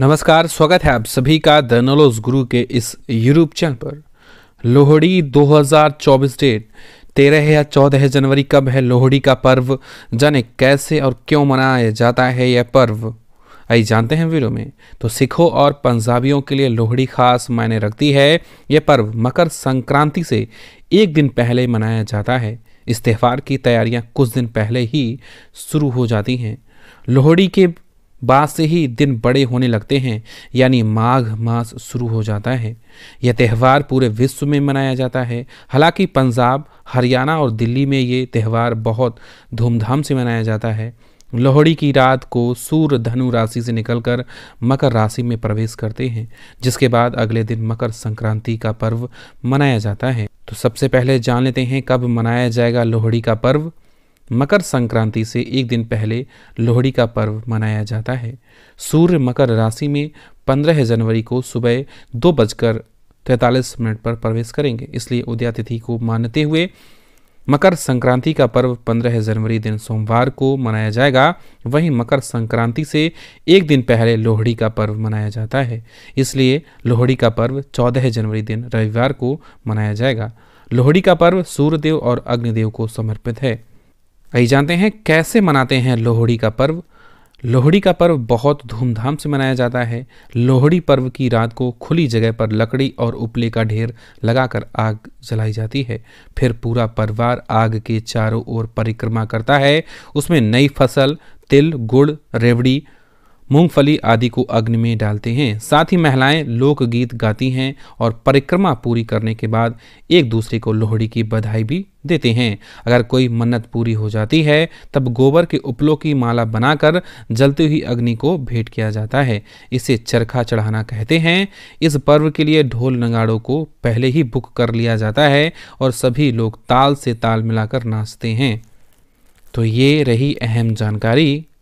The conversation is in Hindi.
नमस्कार स्वागत है आप सभी का द नॉलेज गुरु के इस यूट्यूब चैनल पर लोहड़ी 2024 डेट तेरह या चौदह जनवरी कब है लोहड़ी का पर्व जाने कैसे और क्यों मनाया जाता है यह पर्व आई जानते हैं वीडियो में तो सिखों और पंजाबियों के लिए लोहड़ी खास मायने रखती है यह पर्व मकर संक्रांति से एक दिन पहले मनाया जाता है इस त्यौहार की तैयारियां कुछ दिन पहले ही शुरू हो जाती हैं लोहड़ी के बाद से ही दिन बड़े होने लगते हैं यानी माघ मास शुरू हो जाता है यह त्यौहार पूरे विश्व में मनाया जाता है हालांकि पंजाब हरियाणा और दिल्ली में ये त्यौहार बहुत धूमधाम से मनाया जाता है लोहड़ी की रात को सूर्य धनु राशि से निकलकर मकर राशि में प्रवेश करते हैं जिसके बाद अगले दिन मकर संक्रांति का पर्व मनाया जाता है तो सबसे पहले जान लेते हैं कब मनाया जाएगा लोहड़ी का पर्व मकर संक्रांति से एक दिन पहले लोहड़ी का पर्व मनाया जाता है सूर्य मकर राशि में 15 जनवरी को सुबह दो बजकर तैंतालीस मिनट पर प्रवेश करेंगे इसलिए उदयातिथि को मानते हुए मकर संक्रांति का पर्व 15 जनवरी दिन सोमवार को मनाया जाएगा वहीं मकर संक्रांति से एक दिन पहले लोहड़ी का पर्व मनाया जाता है इसलिए लोहड़ी का पर्व 14 जनवरी दिन रविवार को मनाया जाएगा लोहड़ी का पर्व सूर्यदेव और अग्निदेव को समर्पित है आइए जानते हैं कैसे मनाते हैं लोहड़ी का पर्व लोहड़ी का पर्व बहुत धूमधाम से मनाया जाता है लोहड़ी पर्व की रात को खुली जगह पर लकड़ी और उपले का ढेर लगाकर आग जलाई जाती है फिर पूरा परिवार आग के चारों ओर परिक्रमा करता है उसमें नई फसल तिल गुड़ रेवड़ी मूंगफली आदि को अग्नि में डालते हैं साथ ही महिलाएं लोकगीत गाती हैं और परिक्रमा पूरी करने के बाद एक दूसरे को लोहड़ी की बधाई भी देते हैं अगर कोई मन्नत पूरी हो जाती है तब गोबर के उपलों की माला बनाकर जलती हुई अग्नि को भेंट किया जाता है इसे चरखा चढ़ाना कहते हैं इस पर्व के लिए ढोल नगाड़ों को पहले ही बुक कर लिया जाता है और सभी लोग ताल से ताल मिलाकर नाचते हैं तो ये रही अहम जानकारी